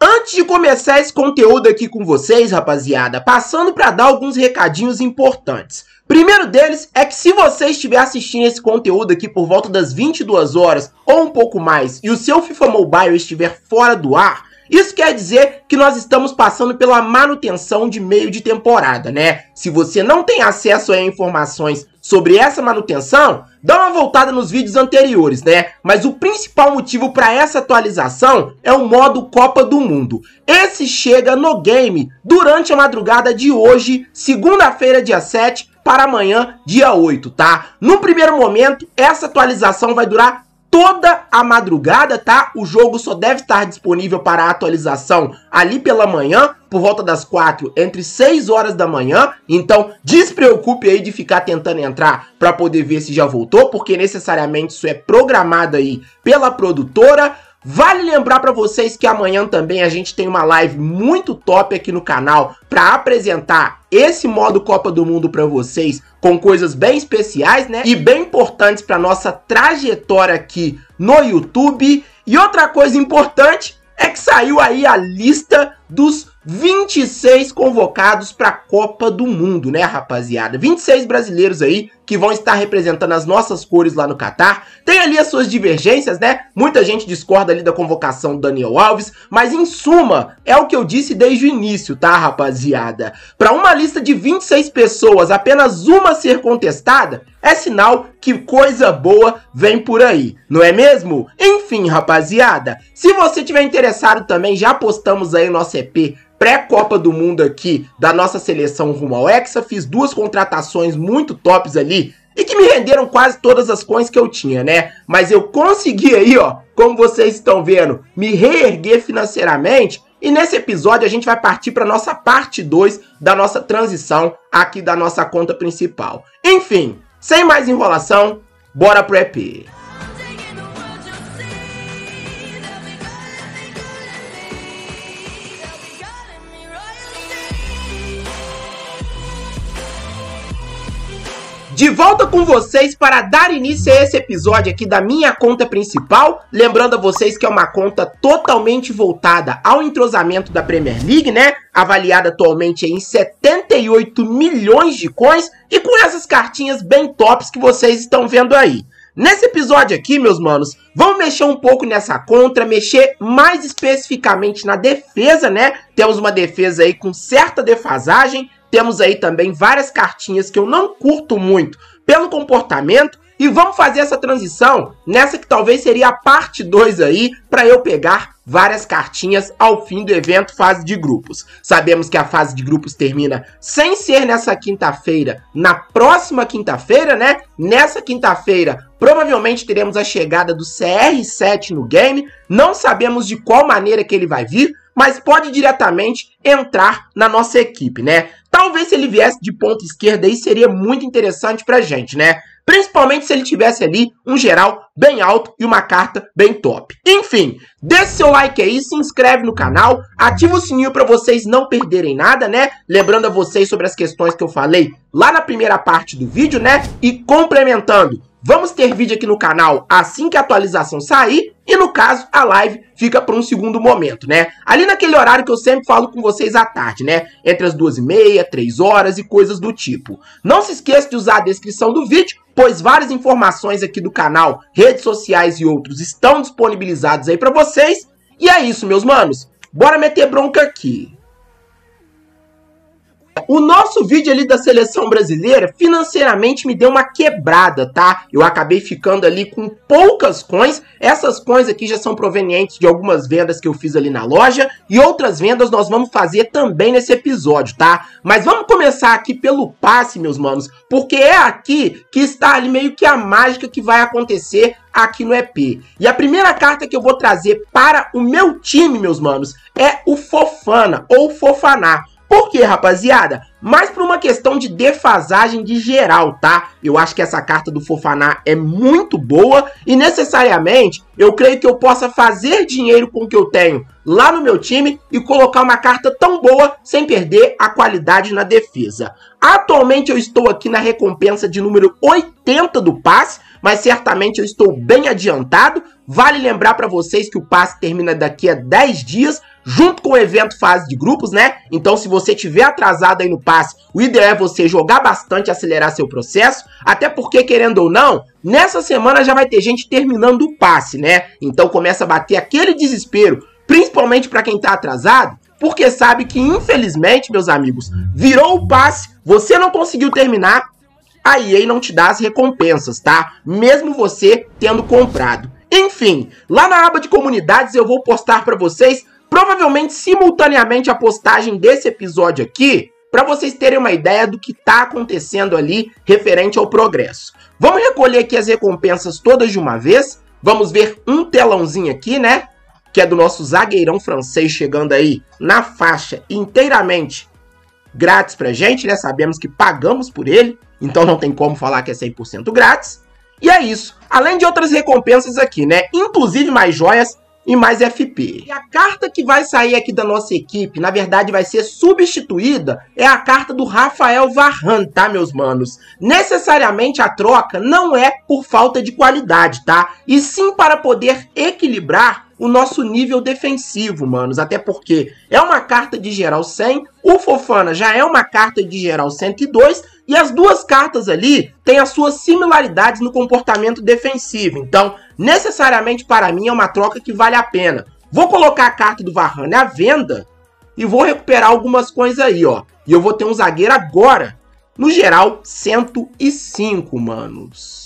Antes de começar esse conteúdo aqui com vocês, rapaziada, passando para dar alguns recadinhos importantes. Primeiro deles é que se você estiver assistindo esse conteúdo aqui por volta das 22 horas ou um pouco mais e o seu FIFA Mobile estiver fora do ar, isso quer dizer que nós estamos passando pela manutenção de meio de temporada, né? Se você não tem acesso a informações sobre essa manutenção, dá uma voltada nos vídeos anteriores, né? Mas o principal motivo para essa atualização é o modo Copa do Mundo. Esse chega no game durante a madrugada de hoje, segunda-feira, dia 7, para amanhã, dia 8, tá? No primeiro momento, essa atualização vai durar toda a madrugada, tá? O jogo só deve estar disponível para atualização ali pela manhã, por volta das 4, entre 6 horas da manhã. Então, despreocupe aí de ficar tentando entrar para poder ver se já voltou, porque necessariamente isso é programado aí pela produtora. Vale lembrar para vocês que amanhã também a gente tem uma live muito top aqui no canal para apresentar esse modo Copa do Mundo para vocês com coisas bem especiais, né? E bem importantes para nossa trajetória aqui no YouTube. E outra coisa importante é que saiu aí a lista dos 26 convocados para a Copa do Mundo, né, rapaziada? 26 brasileiros aí que vão estar representando as nossas cores lá no Catar. Tem ali as suas divergências, né? Muita gente discorda ali da convocação do Daniel Alves, mas em suma, é o que eu disse desde o início, tá, rapaziada? Para uma lista de 26 pessoas, apenas uma ser contestada, é sinal que coisa boa vem por aí, não é mesmo? Enfim, rapaziada, se você tiver interessado também, já postamos aí o nosso EP pré-Copa do Mundo aqui da nossa seleção rumo ao Hexa. Fiz duas contratações muito tops ali e que me renderam quase todas as coins que eu tinha, né? Mas eu consegui aí, ó, como vocês estão vendo, me reerguer financeiramente. E nesse episódio a gente vai partir para nossa parte 2 da nossa transição aqui da nossa conta principal. Enfim, sem mais enrolação, bora pro EP. De volta com vocês para dar início a esse episódio aqui da minha conta principal. Lembrando a vocês que é uma conta totalmente voltada ao entrosamento da Premier League, né? Avaliada atualmente em 78 milhões de coins e com essas cartinhas bem tops que vocês estão vendo aí. Nesse episódio aqui, meus manos, vamos mexer um pouco nessa contra, mexer mais especificamente na defesa, né? Temos uma defesa aí com certa defasagem, temos aí também várias cartinhas que eu não curto muito pelo comportamento. E vamos fazer essa transição nessa que talvez seria a parte 2 aí, para eu pegar várias cartinhas ao fim do evento fase de grupos. Sabemos que a fase de grupos termina sem ser nessa quinta-feira, na próxima quinta-feira, né? Nessa quinta-feira, provavelmente teremos a chegada do CR7 no game. Não sabemos de qual maneira que ele vai vir, mas pode diretamente entrar na nossa equipe, né? Talvez se ele viesse de ponta esquerda aí seria muito interessante pra gente, né? Principalmente se ele tivesse ali um geral bem alto e uma carta bem top. Enfim, deixe seu like aí, se inscreve no canal, ativa o sininho para vocês não perderem nada, né? Lembrando a vocês sobre as questões que eu falei lá na primeira parte do vídeo, né? E complementando, vamos ter vídeo aqui no canal assim que a atualização sair e no caso, a live fica para um segundo momento, né? Ali naquele horário que eu sempre falo com vocês à tarde, né? Entre as duas e meia, três horas e coisas do tipo. Não se esqueça de usar a descrição do vídeo, pois várias informações aqui do canal, redes sociais e outros estão disponibilizados aí para vocês. E é isso, meus manos. Bora meter bronca aqui. O nosso vídeo ali da seleção brasileira financeiramente me deu uma quebrada, tá? Eu acabei ficando ali com poucas coins. Essas coins aqui já são provenientes de algumas vendas que eu fiz ali na loja e outras vendas nós vamos fazer também nesse episódio, tá? Mas vamos começar aqui pelo passe, meus manos, porque é aqui que está ali meio que a mágica que vai acontecer aqui no EP. E a primeira carta que eu vou trazer para o meu time, meus manos, é o Fofana ou fofanar. Por quê, rapaziada? Mais por uma questão de defasagem de geral, tá? Eu acho que essa carta do Fofaná é muito boa e necessariamente eu creio que eu possa fazer dinheiro com o que eu tenho lá no meu time e colocar uma carta tão boa sem perder a qualidade na defesa. Atualmente eu estou aqui na recompensa de número 80 do passe, mas certamente eu estou bem adiantado. Vale lembrar para vocês que o passe termina daqui a 10 dias, junto com o evento fase de grupos, né? Então, se você tiver atrasado aí no passe, o ideal é você jogar bastante, acelerar seu processo, até porque, querendo ou não, nessa semana já vai ter gente terminando o passe, né? Então, começa a bater aquele desespero, principalmente para quem tá atrasado, porque sabe que, infelizmente, meus amigos, virou o passe, você não conseguiu terminar, a EA não te dá as recompensas, tá? Mesmo você tendo comprado. Enfim, lá na aba de comunidades eu vou postar para vocês provavelmente simultaneamente a postagem desse episódio aqui, para vocês terem uma ideia do que está acontecendo ali referente ao progresso. Vamos recolher aqui as recompensas todas de uma vez. Vamos ver um telãozinho aqui, né? Que é do nosso zagueirão francês chegando aí na faixa inteiramente grátis pra gente, né? Sabemos que pagamos por ele, então não tem como falar que é 100% grátis. E é isso. Além de outras recompensas aqui, né? Inclusive mais joias e mais FP. E a carta que vai sair aqui da nossa equipe, na verdade vai ser substituída, é a carta do Rafael Varran, tá, meus manos? Necessariamente a troca não é por falta de qualidade, tá? E sim para poder equilibrar o nosso nível defensivo, manos. Até porque é uma carta de geral 100, o Fofana já é uma carta de geral 102 e as duas cartas ali têm as suas similaridades no comportamento defensivo, então necessariamente para mim é uma troca que vale a pena. Vou colocar a carta do Varane à venda e vou recuperar algumas coisas aí, ó. E eu vou ter um zagueiro agora, no geral 105, manos.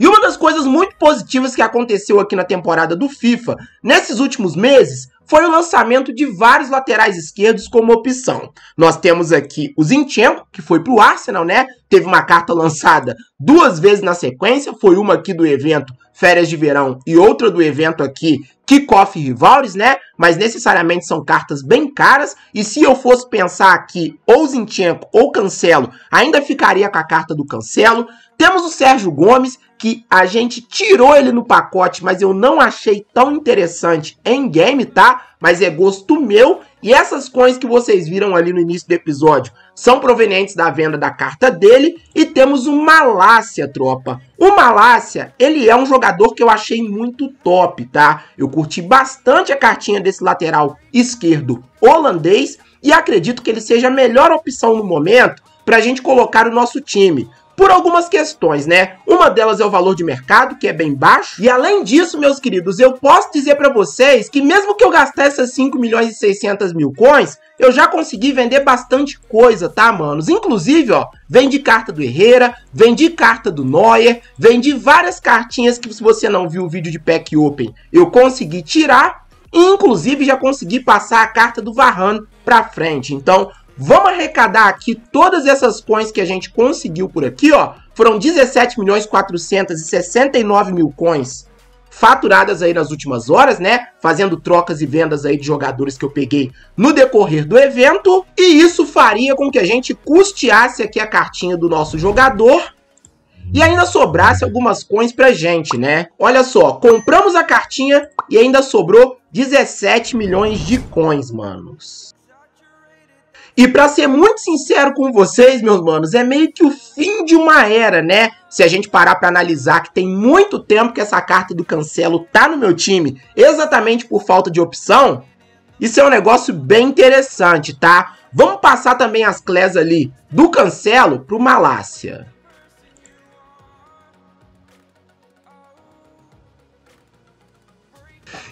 E uma das coisas muito positivas que aconteceu aqui na temporada do FIFA nesses últimos meses foi o lançamento de vários laterais esquerdos como opção. Nós temos aqui o Zinchenko, que foi para o Arsenal, né? Teve uma carta lançada duas vezes na sequência, foi uma aqui do evento Férias de Verão e outra do evento aqui Kickoff Rivals, né? Mas necessariamente são cartas bem caras, e se eu fosse pensar aqui ou Zinchenko ou Cancelo, ainda ficaria com a carta do Cancelo. Temos o Sérgio Gomes, que a gente tirou ele no pacote, mas eu não achei tão interessante em game, tá? Mas é gosto meu. E essas coins que vocês viram ali no início do episódio são provenientes da venda da carta dele. E temos o Malácia, tropa. O Malácia, ele é um jogador que eu achei muito top, tá? Eu curti bastante a cartinha desse lateral esquerdo holandês e acredito que ele seja a melhor opção no momento para a gente colocar o nosso time por algumas questões, né? Uma delas é o valor de mercado, que é bem baixo. E além disso, meus queridos, eu posso dizer para vocês que mesmo que eu gastasse 5 milhões e 600 mil coins, eu já consegui vender bastante coisa, tá, manos? Inclusive, ó, vendi carta do Herrera, vendi carta do Neuer, vendi várias cartinhas que se você não viu o vídeo de Pack Open, eu consegui tirar. inclusive, já consegui passar a carta do Varane para frente. Então, Vamos arrecadar aqui todas essas coins que a gente conseguiu por aqui, ó. Foram 17 milhões 469 mil coins faturadas aí nas últimas horas, né? Fazendo trocas e vendas aí de jogadores que eu peguei no decorrer do evento. E isso faria com que a gente custeasse aqui a cartinha do nosso jogador e ainda sobrasse algumas coins pra gente, né? Olha só, compramos a cartinha e ainda sobrou 17 milhões de coins, manos. E para ser muito sincero com vocês, meus manos, é meio que o fim de uma era, né? Se a gente parar para analisar que tem muito tempo que essa carta do Cancelo tá no meu time, exatamente por falta de opção, isso é um negócio bem interessante, tá? Vamos passar também as clés ali do Cancelo pro Malásia.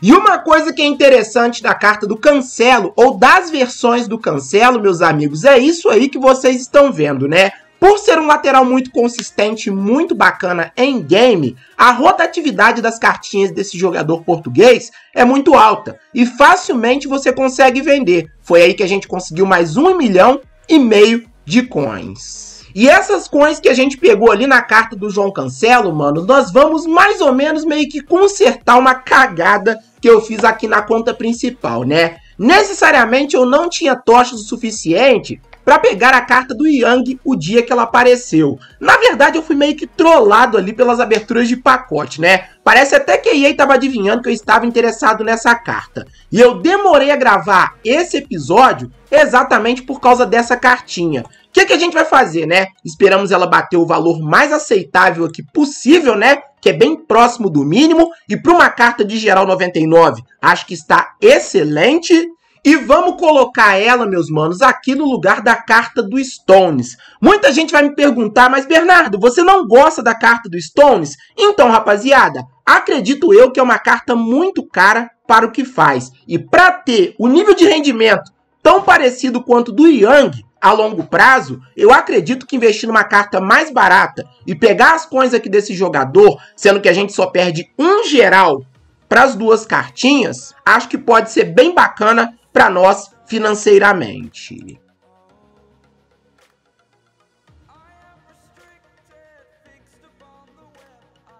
E uma coisa que é interessante da carta do Cancelo, ou das versões do Cancelo, meus amigos, é isso aí que vocês estão vendo, né? Por ser um lateral muito consistente, muito bacana em game, a rotatividade das cartinhas desse jogador português é muito alta e facilmente você consegue vender. Foi aí que a gente conseguiu mais um milhão e meio de coins. E essas coins que a gente pegou ali na carta do João Cancelo, mano, nós vamos mais ou menos meio que consertar uma cagada que eu fiz aqui na conta principal, né? Necessariamente eu não tinha tochas o suficiente para pegar a carta do Yang o dia que ela apareceu. Na verdade, eu fui meio que trollado ali pelas aberturas de pacote, né? Parece até que a EA estava adivinhando que eu estava interessado nessa carta. E eu demorei a gravar esse episódio exatamente por causa dessa cartinha. O que, que a gente vai fazer, né? Esperamos ela bater o valor mais aceitável aqui possível, né? que é bem próximo do mínimo, e para uma carta de geral 99, acho que está excelente. E vamos colocar ela, meus manos, aqui no lugar da carta do Stones. Muita gente vai me perguntar, mas Bernardo, você não gosta da carta do Stones? Então, rapaziada, acredito eu que é uma carta muito cara para o que faz. E para ter o nível de rendimento tão parecido quanto do Yang, a longo prazo, eu acredito que investir numa carta mais barata e pegar as coins aqui desse jogador, sendo que a gente só perde um geral para as duas cartinhas, acho que pode ser bem bacana para nós financeiramente.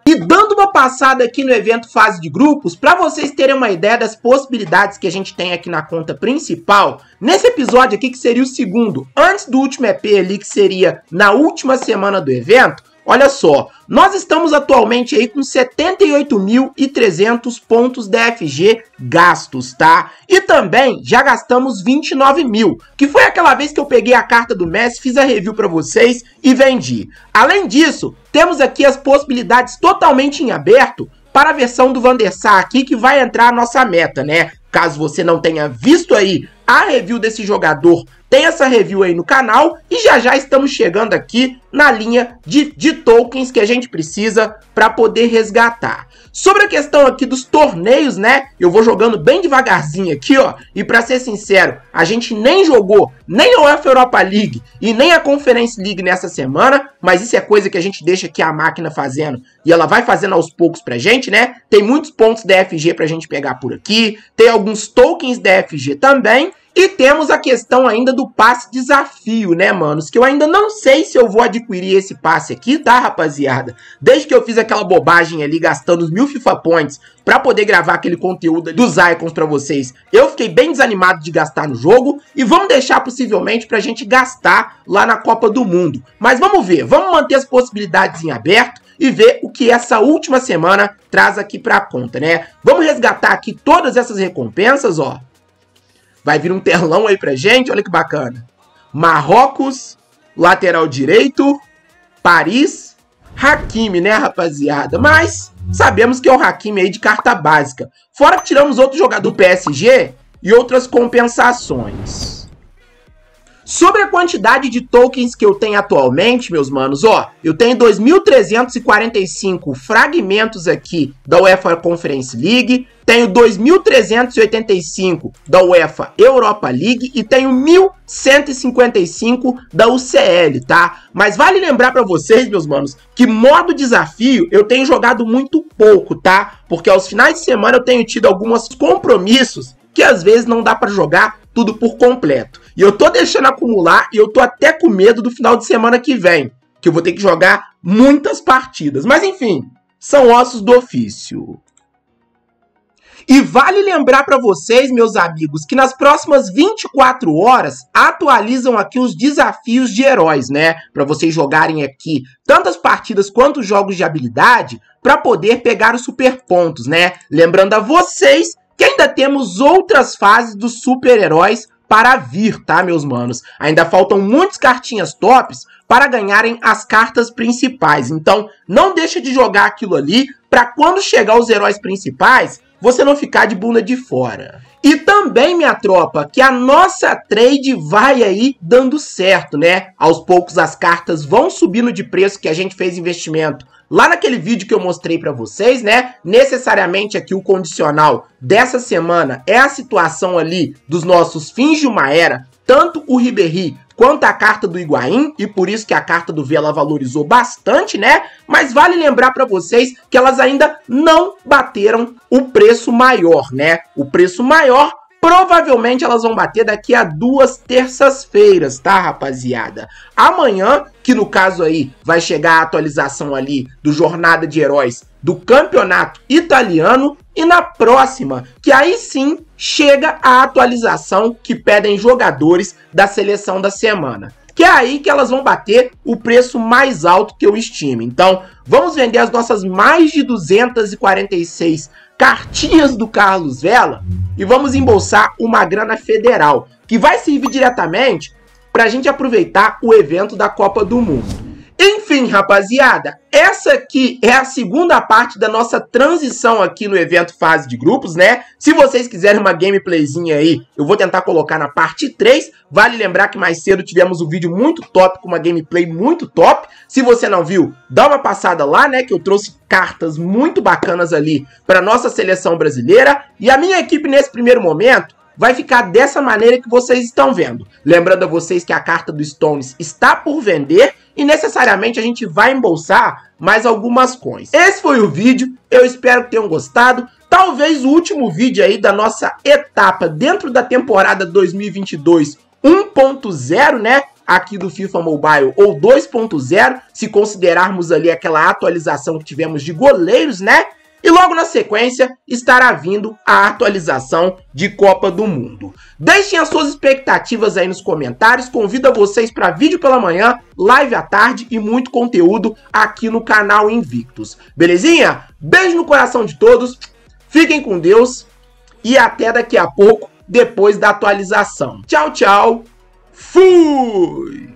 E dando uma passada aqui no evento fase de grupos, para vocês terem uma ideia das possibilidades que a gente tem aqui na conta principal, nesse episódio aqui que seria o segundo, antes do último EP ali que seria na última semana do evento, Olha só, nós estamos atualmente aí com 78.300 pontos DFG gastos, tá? E também já gastamos 29 mil, que foi aquela vez que eu peguei a carta do Messi, fiz a review para vocês e vendi. Além disso, temos aqui as possibilidades totalmente em aberto para a versão do Van der aqui, que vai entrar a nossa meta, né? Caso você não tenha visto aí a review desse jogador. Tem essa review aí no canal e já já estamos chegando aqui na linha de, de tokens que a gente precisa para poder resgatar. Sobre a questão aqui dos torneios, né? Eu vou jogando bem devagarzinho aqui, ó. E para ser sincero, a gente nem jogou nem a UEFA Europa League e nem a Conference League nessa semana, mas isso é coisa que a gente deixa aqui a máquina fazendo e ela vai fazendo aos poucos pra gente, né? Tem muitos pontos da FG pra gente pegar por aqui, tem alguns tokens da FG também, e temos a questão ainda do passe desafio, né, manos? Que eu ainda não sei se eu vou adquirir esse passe aqui, tá, rapaziada? Desde que eu fiz aquela bobagem ali, gastando os mil FIFA Points pra poder gravar aquele conteúdo dos icons pra vocês, eu fiquei bem desanimado de gastar no jogo e vamos deixar possivelmente pra gente gastar lá na Copa do Mundo. Mas vamos ver, vamos manter as possibilidades em aberto e ver o que essa última semana traz aqui pra conta, né? Vamos resgatar aqui todas essas recompensas, ó. Vai vir um telão aí pra gente, olha que bacana. Marrocos, lateral direito, Paris, Hakimi, né, rapaziada? Mas sabemos que é o Hakimi aí de carta básica. Fora que tiramos outro jogador do PSG e outras compensações. Sobre a quantidade de tokens que eu tenho atualmente, meus manos, ó, eu tenho 2.345 fragmentos aqui da UEFA Conference League, tenho 2.385 da UEFA Europa League e tenho 1.155 da UCL, tá? Mas vale lembrar para vocês, meus manos, que modo desafio eu tenho jogado muito pouco, tá? Porque aos finais de semana eu tenho tido alguns compromissos que às vezes não dá para jogar tudo por completo. E eu tô deixando acumular e eu tô até com medo do final de semana que vem, que eu vou ter que jogar muitas partidas. Mas enfim, são ossos do ofício. E vale lembrar para vocês, meus amigos, que nas próximas 24 horas atualizam aqui os desafios de heróis, né? Para vocês jogarem aqui tantas partidas quanto jogos de habilidade para poder pegar os super pontos, né? Lembrando a vocês que ainda temos outras fases dos super-heróis para vir, tá, meus manos? Ainda faltam muitas cartinhas tops para ganharem as cartas principais. Então, não deixa de jogar aquilo ali para quando chegar os heróis principais, você não ficar de bunda de fora. E também, minha tropa, que a nossa trade vai aí dando certo, né? Aos poucos as cartas vão subindo de preço que a gente fez investimento lá naquele vídeo que eu mostrei para vocês, né? Necessariamente aqui o condicional dessa semana é a situação ali dos nossos fins de uma era tanto o Ribéry quanto a carta do Higuaín, e por isso que a carta do Vela valorizou bastante, né? Mas vale lembrar para vocês que elas ainda não bateram o preço maior, né? O preço maior Provavelmente elas vão bater daqui a duas terças-feiras, tá, rapaziada? Amanhã, que no caso aí vai chegar a atualização ali do Jornada de Heróis do Campeonato Italiano, e na próxima, que aí sim chega a atualização que pedem jogadores da seleção da semana que é aí que elas vão bater o preço mais alto que eu estime. Então, vamos vender as nossas mais de 246 cartinhas do Carlos Vela e vamos embolsar uma grana federal, que vai servir diretamente para a gente aproveitar o evento da Copa do Mundo. Enfim, rapaziada, essa aqui é a segunda parte da nossa transição aqui no evento fase de grupos, né? Se vocês quiserem uma gameplayzinha aí, eu vou tentar colocar na parte 3. Vale lembrar que mais cedo tivemos um vídeo muito top, com uma gameplay muito top. Se você não viu, dá uma passada lá, né? Que eu trouxe cartas muito bacanas ali para nossa seleção brasileira. E a minha equipe nesse primeiro momento vai ficar dessa maneira que vocês estão vendo. Lembrando a vocês que a carta do Stones está por vender e necessariamente a gente vai embolsar mais algumas coins. Esse foi o vídeo, eu espero que tenham gostado. Talvez o último vídeo aí da nossa etapa dentro da temporada 2022 1.0, né? aqui do FIFA Mobile ou 2.0, se considerarmos ali aquela atualização que tivemos de goleiros, né? E logo na sequência estará vindo a atualização de Copa do Mundo. Deixem as suas expectativas aí nos comentários. Convido a vocês para vídeo pela manhã, live à tarde e muito conteúdo aqui no canal Invictus. Belezinha? Beijo no coração de todos. Fiquem com Deus e até daqui a pouco, depois da atualização. Tchau, tchau. Fui!